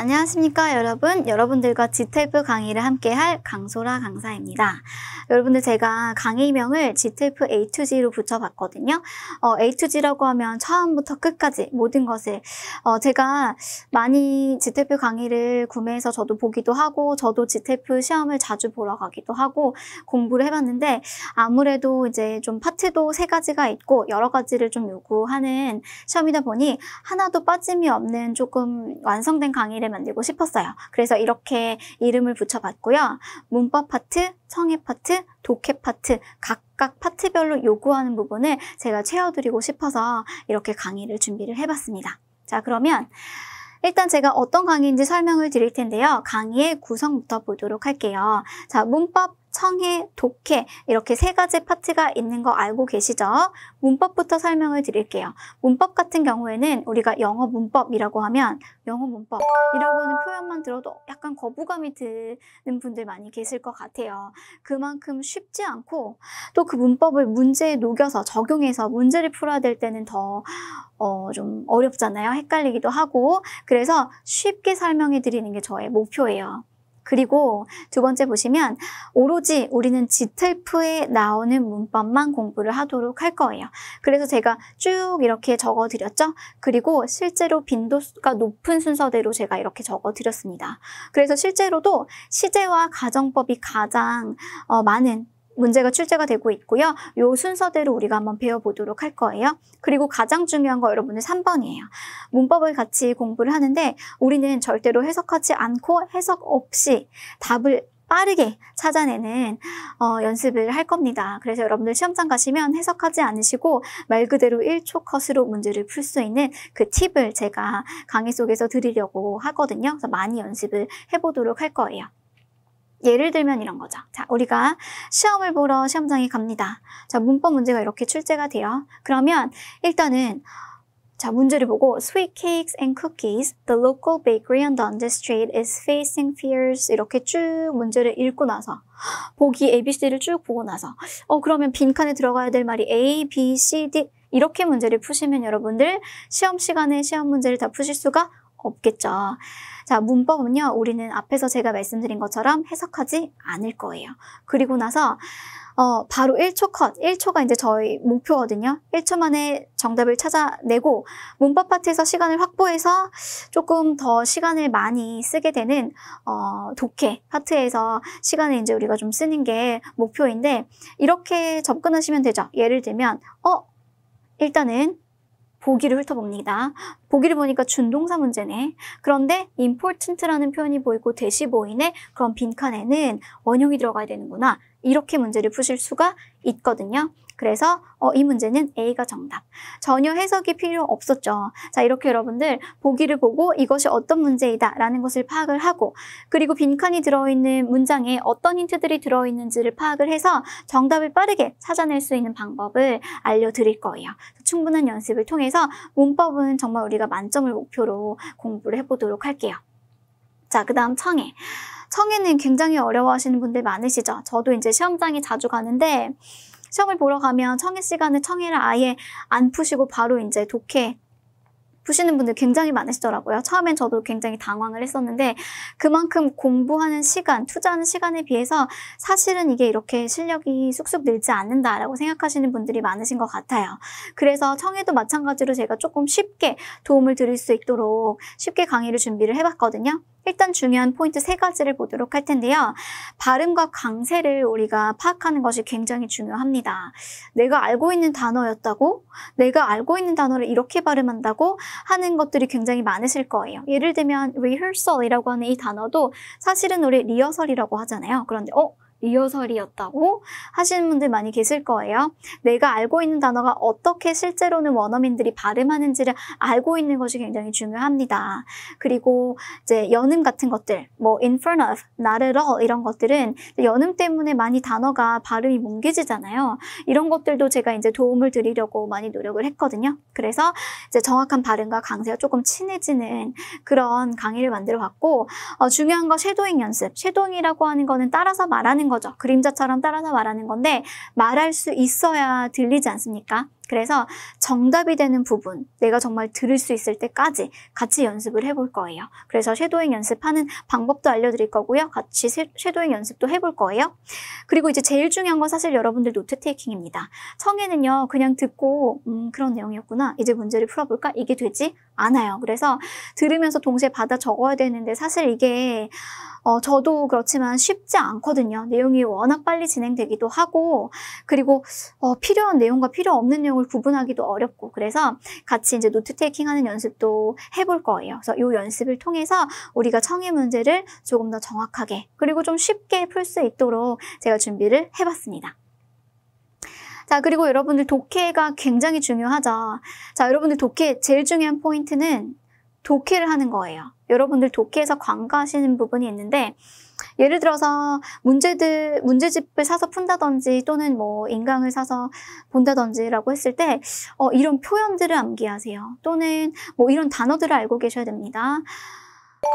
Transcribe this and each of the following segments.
안녕하십니까 여러분 여러분들과 GTF 강의를 함께 할 강소라 강사입니다 여러분들 제가 강의명을 GTF A2G로 붙여봤거든요 어, A2G라고 하면 처음부터 끝까지 모든 것을 어, 제가 많이 GTF 강의를 구매해서 저도 보기도 하고 저도 GTF 시험을 자주 보러 가기도 하고 공부를 해봤는데 아무래도 이제 좀 파트도 세 가지가 있고 여러 가지를 좀 요구하는 시험이다 보니 하나도 빠짐이 없는 조금 완성된 강의를 만들고 싶었어요. 그래서 이렇게 이름을 붙여봤고요. 문법 파트, 성의 파트, 독해 파트 각각 파트별로 요구하는 부분을 제가 채워드리고 싶어서 이렇게 강의를 준비를 해봤습니다. 자 그러면 일단 제가 어떤 강의인지 설명을 드릴 텐데요. 강의의 구성부터 보도록 할게요. 자, 문법 성해, 독해 이렇게 세 가지 파트가 있는 거 알고 계시죠? 문법부터 설명을 드릴게요. 문법 같은 경우에는 우리가 영어 문법이라고 하면 영어 문법이라고 하는 표현만 들어도 약간 거부감이 드는 분들 많이 계실 것 같아요. 그만큼 쉽지 않고 또 그 문법을 문제에 녹여서 적용해서 문제를 풀어야 될 때는 더 어, 어렵잖아요. 헷갈리기도 하고. 그래서 쉽게 설명해 드리는 게 저의 목표예요. 그리고 두 번째 보시면 오로지 우리는 지틀프에 나오는 문법만 공부를 하도록 할 거예요. 그래서 제가 쭉 이렇게 적어드렸죠. 그리고 실제로 빈도가 높은 순서대로 제가 이렇게 적어드렸습니다. 그래서 실제로도 시제와 가정법이 가장 어, 많은 문제가 출제가 되고 있고요. 요 순서대로 우리가 한번 배워보도록 할 거예요. 그리고 가장 중요한 거 여러분은 3번이에요. 문법을 같이 공부를 하는데 우리는 절대로 해석하지 않고 해석 없이 답을 빠르게 찾아내는 어, 연습을 할 겁니다. 그래서 여러분들 시험장 가시면 해석하지 않으시고 말 그대로 1초 컷으로 문제를 풀 수 있는 그 팁을 제가 강의 속에서 드리려고 하거든요. 그래서 많이 연습을 해보도록 할 거예요. 예를 들면 이런 거죠. 자, 우리가 시험을 보러 시험장에 갑니다. 자, 문법 문제가 이렇게 출제가 돼요. 그러면 일단은 자, 문제를 보고 sweet cakes and cookies, the local bakery on Dundas Street is facing fears 이렇게 쭉 문제를 읽고 나서 보기 ABC를 쭉 보고 나서 어 그러면 빈칸에 들어가야 될 말이 A, B, C, D 이렇게 문제를 푸시면 여러분들 시험 시간에 시험 문제를 다 푸실 수가 없겠죠. 자, 문법은요, 우리는 앞에서 제가 말씀드린 것처럼 해석하지 않을 거예요. 그리고 나서, 어, 바로 1초 컷, 1초가 이제 저희 목표거든요. 1초 만에 정답을 찾아내고, 문법 파트에서 시간을 확보해서 조금 더 시간을 많이 쓰게 되는, 어, 독해 파트에서 시간을 이제 우리가 좀 쓰는 게 목표인데, 이렇게 접근하시면 되죠. 예를 들면, 어, 일단은 보기를 훑어봅니다. 보기를 보니까 준동사 문제네. 그런데 important라는 표현이 보이고 대시 보이네. 그럼 빈칸에는 원형이 들어가야 되는구나. 이렇게 문제를 푸실 수가 있거든요. 그래서 어, 이 문제는 A가 정답. 전혀 해석이 필요 없었죠. 자, 이렇게 여러분들 보기를 보고 이것이 어떤 문제이다라는 것을 파악을 하고 그리고 빈칸이 들어있는 문장에 어떤 힌트들이 들어있는지를 파악을 해서 정답을 빠르게 찾아낼 수 있는 방법을 알려드릴 거예요. 충분한 연습을 통해서 문법은 정말 우리가 만점을 목표로 공부를 해보도록 할게요. 자, 그 다음 청해. 청해는 굉장히 어려워하시는 분들 많으시죠? 저도 이제 시험장에 자주 가는데 시험을 보러 가면 청해 시간에 청해를 아예 안 푸시고 바로 이제 독해 푸시는 분들 굉장히 많으시더라고요. 처음엔 저도 굉장히 당황을 했었는데 그만큼 공부하는 시간, 투자하는 시간에 비해서 사실은 이게 이렇게 실력이 쑥쑥 늘지 않는다라고 생각하시는 분들이 많으신 것 같아요. 그래서 청해도 마찬가지로 제가 조금 쉽게 도움을 드릴 수 있도록 쉽게 강의를 준비를 해봤거든요. 일단 중요한 포인트 세 가지를 보도록 할 텐데요. 발음과 강세를 우리가 파악하는 것이 굉장히 중요합니다. 내가 알고 있는 단어였다고, 내가 알고 있는 단어를 이렇게 발음한다고 하는 것들이 굉장히 많으실 거예요. 예를 들면 rehearsal이라고 하는 이 단어도 사실은 우리 리허설이라고 하잖아요. 그런데 어? 리허설이었다고 하시는 분들 많이 계실 거예요. 내가 알고 있는 단어가 어떻게 실제로는 원어민들이 발음하는지를 알고 있는 것이 굉장히 중요합니다. 그리고 이제 연음 같은 것들, 뭐 in f r o n o not at all 이런 것들은 연음 때문에 많이 단어가 발음이 뭉개지잖아요. 이런 것들도 제가 이제 도움을 드리려고 많이 노력을 했거든요. 그래서 이제 정확한 발음과 강세가 조금 친해지는 그런 강의를 만들어 봤고 어, 중요한 거섀도잉 연습. 섀도잉이라고 하는 거는 따라서 말하는 거죠. 그림자처럼 따라서 말하는 건데 말할 수 있어야 들리지 않습니까? 그래서 정답이 되는 부분, 내가 정말 들을 수 있을 때까지 같이 연습을 해볼 거예요. 그래서 섀도잉 연습하는 방법도 알려드릴 거고요. 같이 섀도잉 연습도 해볼 거예요. 그리고 이제 제일 중요한 건 사실 여러분들 노트 테이킹입니다. 청에는요 그냥 듣고 음, 그런 내용이었구나. 이제 문제를 풀어볼까? 이게 되지 않아요. 그래서 들으면서 동시에 받아 적어야 되는데 사실 이게 어, 저도 그렇지만 쉽지 않거든요. 내용이 워낙 빨리 진행되기도 하고 그리고 어, 필요한 내용과 필요 없는 내용을 내용을 구분하기도 어렵고 그래서 같이 이제 노트 테이킹 하는 연습도 해볼 거예요. 그래서 이 연습을 통해서 우리가 청해 문제를 조금 더 정확하게 그리고 좀 쉽게 풀 수 있도록 제가 준비를 해봤습니다. 자, 그리고 여러분들 독해가 굉장히 중요하죠. 자, 여러분들 독해 제일 중요한 포인트는 독해를 하는 거예요. 여러분들 독해에서 관과하시는 부분이 있는데 예를 들어서 문제들 문제집을 사서 푼다든지 또는 뭐 인강을 사서 본다든지라고 했을 때 어, 이런 표현들을 암기하세요. 또는 뭐 이런 단어들을 알고 계셔야 됩니다.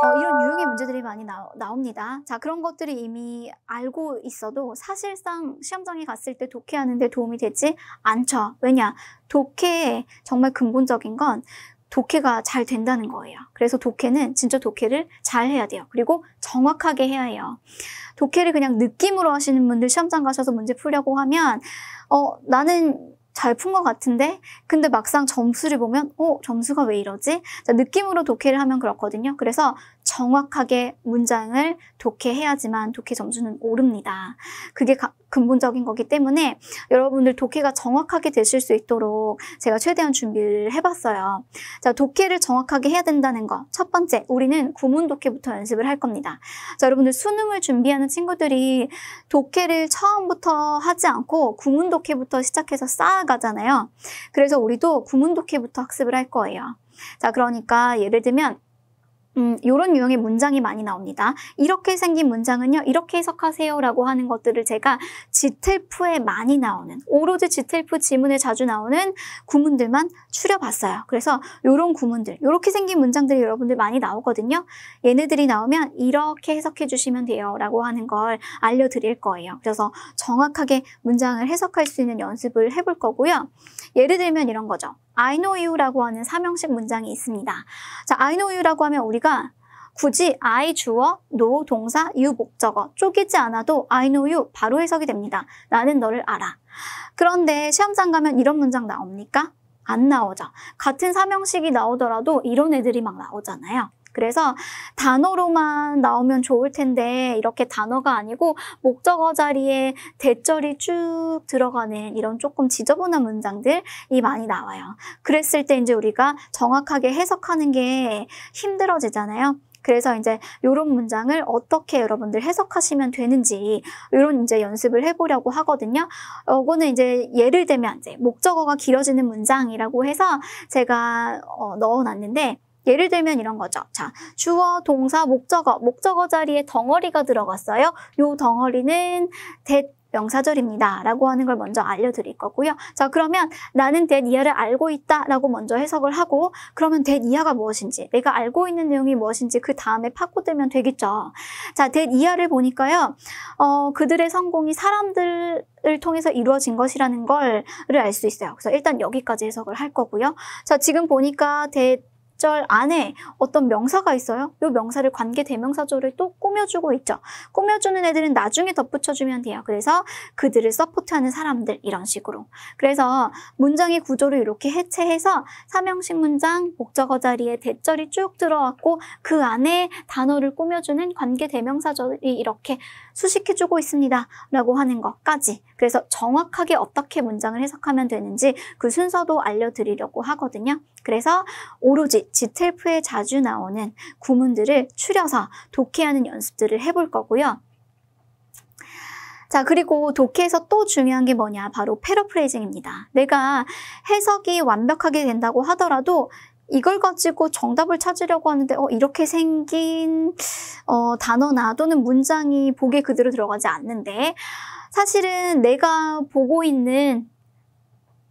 어, 이런 유형의 문제들이 많이 나, 나옵니다. 자, 그런 것들이 이미 알고 있어도 사실상 시험장에 갔을 때 독해하는데 도움이 되지 않죠. 왜냐? 독해의 정말 근본적인 건 독해가 잘 된다는 거예요. 그래서 독해는 진짜 독해를 잘 해야 돼요. 그리고 정확하게 해야 해요. 독해를 그냥 느낌으로 하시는 분들 시험장 가셔서 문제 풀려고 하면 어 나는 잘 푼 것 같은데 근데 막상 점수를 보면 어 점수가 왜 이러지? 자, 느낌으로 독해를 하면 그렇거든요. 그래서 정확하게 문장을 독해해야지만 독해 점수는 오릅니다. 그게 가, 근본적인 거기 때문에 여러분들 독해가 정확하게 되실 수 있도록 제가 최대한 준비를 해봤어요. 자, 독해를 정확하게 해야 된다는 거. 첫 번째, 우리는 구문 독해부터 연습을 할 겁니다. 자, 여러분들 수능을 준비하는 친구들이 독해를 처음부터 하지 않고 구문 독해부터 시작해서 쌓아가잖아요. 그래서 우리도 구문 독해부터 학습을 할 거예요. 자, 그러니까 예를 들면 음, 요런 유형의 문장이 많이 나옵니다. 이렇게 생긴 문장은요, 이렇게 해석하세요라고 하는 것들을 제가 지텔프에 많이 나오는, 오로지 지텔프 지문에 자주 나오는 구문들만 추려봤어요. 그래서 요런 구문들, 요렇게 생긴 문장들이 여러분들 많이 나오거든요. 얘네들이 나오면 이렇게 해석해 주시면 돼요. 라고 하는 걸 알려드릴 거예요. 그래서 정확하게 문장을 해석할 수 있는 연습을 해볼 거고요. 예를 들면 이런 거죠. I know you라고 하는 삼형식 문장이 있습니다. 자, I know you라고 하면 우리가 굳이 I 주어, no 동사, you 목적어 쪼개지 않아도 I know you 바로 해석이 됩니다. 나는 너를 알아. 그런데 시험장 가면 이런 문장 나옵니까? 안 나오죠. 같은 삼형식이 나오더라도 이런 애들이 막 나오잖아요. 그래서 단어로만 나오면 좋을 텐데 이렇게 단어가 아니고 목적어 자리에 대절이 쭉 들어가는 이런 조금 지저분한 문장들이 많이 나와요. 그랬을 때 이제 우리가 정확하게 해석하는 게 힘들어지잖아요. 그래서 이제 이런 문장을 어떻게 여러분들 해석하시면 되는지 이런 이제 연습을 해보려고 하거든요. 이거는 이제 예를 들면 이제 목적어가 길어지는 문장이라고 해서 제가 어, 넣어놨는데 예를 들면 이런 거죠. 자, 주어, 동사, 목적어. 목적어 자리에 덩어리가 들어갔어요. 요 덩어리는 t 명사절입니다. 라고 하는 걸 먼저 알려드릴 거고요. 자, 그러면 나는 대 이하를 알고 있다 라고 먼저 해석을 하고 그러면 대 이하가 무엇인지 내가 알고 있는 내용이 무엇인지 그 다음에 파고들면 되겠죠. 자, 대 이하를 보니까요. 어, 그들의 성공이 사람들 을 통해서 이루어진 것이라는 걸 알 수 있어요. 그래서 일단 여기까지 해석을 할 거고요. 자, 지금 보니까 대절 안에 어떤 명사가 있어요. 이 명사를 관계 대명사조를 또 꾸며주고 있죠. 꾸며주는 애들은 나중에 덧붙여주면 돼요. 그래서 그들을 서포트하는 사람들 이런 식으로. 그래서 문장의 구조를 이렇게 해체해서 삼형식 문장 목적어 자리에 대절이 쭉 들어왔고 그 안에 단어를 꾸며주는 관계 대명사절이 이렇게 수식해주고 있습니다. 라고 하는 것까지. 그래서 정확하게 어떻게 문장을 해석하면 되는지 그 순서도 알려드리려고 하거든요. 그래서 오로지 지텔프에 자주 나오는 구문들을 추려서 독해하는 연습들을 해볼 거고요. 자, 그리고 독해에서 또 중요한 게 뭐냐? 바로 패러프레이징입니다. 내가 해석이 완벽하게 된다고 하더라도 이걸 가지고 정답을 찾으려고 하는데 어, 이렇게 생긴 어, 단어나 또는 문장이 보기 그대로 들어가지 않는데 사실은 내가 보고 있는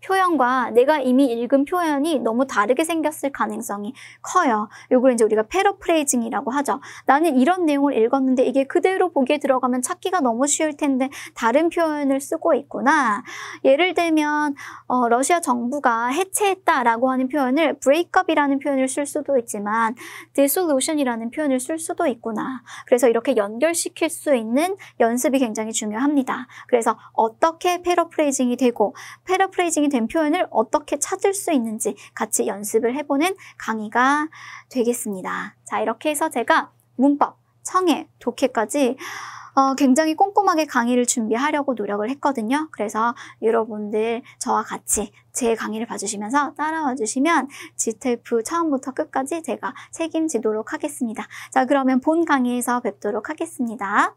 표현과 내가 이미 읽은 표현이 너무 다르게 생겼을 가능성이 커요. 요걸 이제 우리가 패러프레이징이라고 하죠. 나는 이런 내용을 읽었는데 이게 그대로 보기에 들어가면 찾기가 너무 쉬울 텐데 다른 표현을 쓰고 있구나. 예를 들면 어, 러시아 정부가 해체했다라고 하는 표현을 브레이크업이라는 표현을 쓸 수도 있지만 d i s s 이라는 표현을 쓸 수도 있구나. 그래서 이렇게 연결시킬 수 있는 연습이 굉장히 중요합니다. 그래서 어떻게 패러프레이징이 되고 패러프레이징이 된 표현을 어떻게 찾을 수 있는지 같이 연습을 해보는 강의가 되겠습니다. 자, 이렇게 해서 제가 문법, 청해, 독해까지 어, 굉장히 꼼꼼하게 강의를 준비하려고 노력을 했거든요. 그래서 여러분들 저와 같이 제 강의를 봐주시면서 따라와 주시면 GTF 처음부터 끝까지 제가 책임지도록 하겠습니다. 자, 그러면 본 강의에서 뵙도록 하겠습니다.